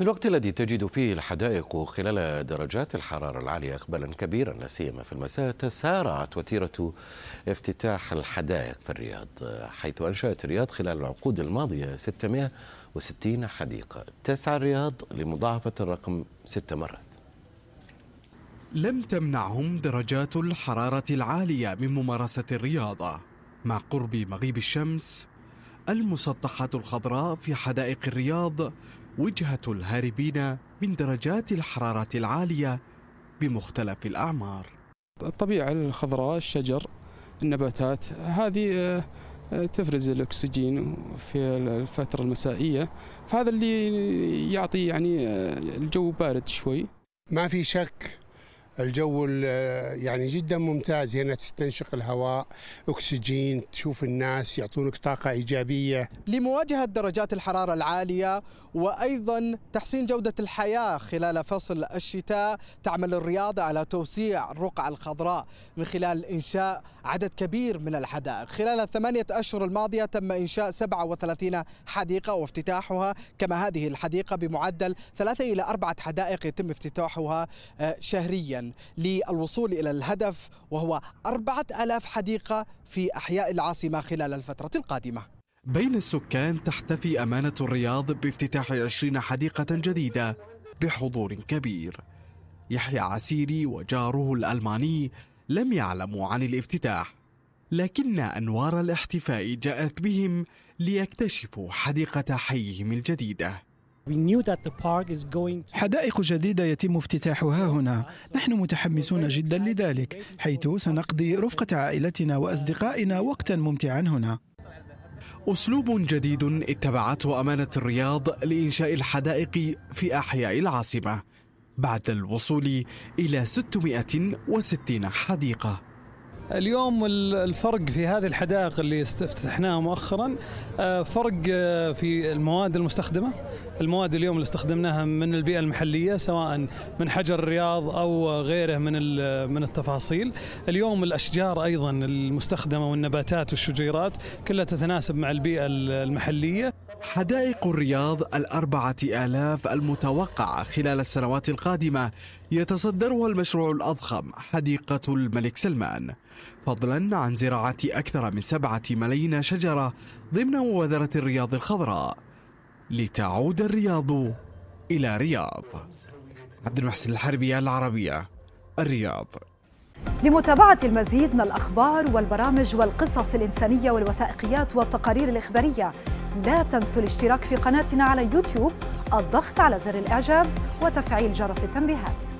في الوقت الذي تجد فيه الحدائق خلال درجات الحرارة العالية إقبالا كبيرا لا سيما في المساء تسارعت وتيرة افتتاح الحدائق في الرياض حيث أنشأت الرياض خلال العقود الماضية 660 حديقة تسعى الرياض لمضاعفة الرقم ست مرات لم تمنعهم درجات الحرارة العالية من ممارسة الرياضة مع قرب مغيب الشمس المسطحات الخضراء في حدائق الرياض وجهة الهاربين من درجات الحرارة العالية بمختلف الأعمار الطبيعة الخضراء الشجر النباتات هذه آه، آه، تفرز الأكسجين في الفترة المسائية فهذا اللي يعطي يعني آه، الجو بارد شوي ما في شك الجو يعني جدا ممتاز هنا تستنشق الهواء أكسجين تشوف الناس يعطونك طاقة إيجابية لمواجهة درجات الحرارة العالية وأيضا تحسين جودة الحياة خلال فصل الشتاء تعمل الرياضة على توسيع الرقعة الخضراء من خلال إنشاء عدد كبير من الحدائق خلال الثمانية أشهر الماضية تم إنشاء 37 حديقة وافتتاحها كما هذه الحديقة بمعدل ثلاثة إلى أربعة حدائق يتم افتتاحها آه، شهريا للوصول إلى الهدف وهو 4000 حديقة في أحياء العاصمة خلال الفترة القادمة بين السكان تحتفي أمانة الرياض بافتتاح 20 حديقة جديدة بحضور كبير يحيى عسيري وجاره الألماني لم يعلموا عن الافتتاح لكن أنوار الاحتفاء جاءت بهم ليكتشفوا حديقة حيهم الجديدة حدائق جديدة يتم افتتاحها هنا نحن متحمسون جدا لذلك حيث سنقضي رفقة عائلتنا وأصدقائنا وقتا ممتعا هنا أسلوب جديد اتبعته أمانة الرياض لإنشاء الحدائق في أحياء العاصمة بعد الوصول إلى 660 حديقة اليوم الفرق في هذه الحدائق اللي افتتحناها مؤخرا آه، فرق آه، في المواد المستخدمه المواد اليوم اللي استخدمناها من البيئة المحلية سواء من حجر الرياض أو غيره من من التفاصيل اليوم الأشجار أيضا المستخدمة والنباتات والشجيرات كلها تتناسب مع البيئة المحلية حدائق الرياض الأربعة آلاف المتوقعة خلال السنوات القادمة يتصدرها المشروع الأضخم حديقة الملك سلمان فضلا عن زراعة أكثر من سبعة ملايين شجرة ضمن مبادرة الرياض الخضراء لتعود الرياض إلى رياض عبد المحسن الحربي العربية الرياض لمتابعة المزيد من الأخبار والبرامج والقصص الإنسانية والوثائقيات والتقارير الإخبارية لا تنسوا الاشتراك في قناتنا على يوتيوب الضغط على زر الإعجاب وتفعيل جرس التنبيهات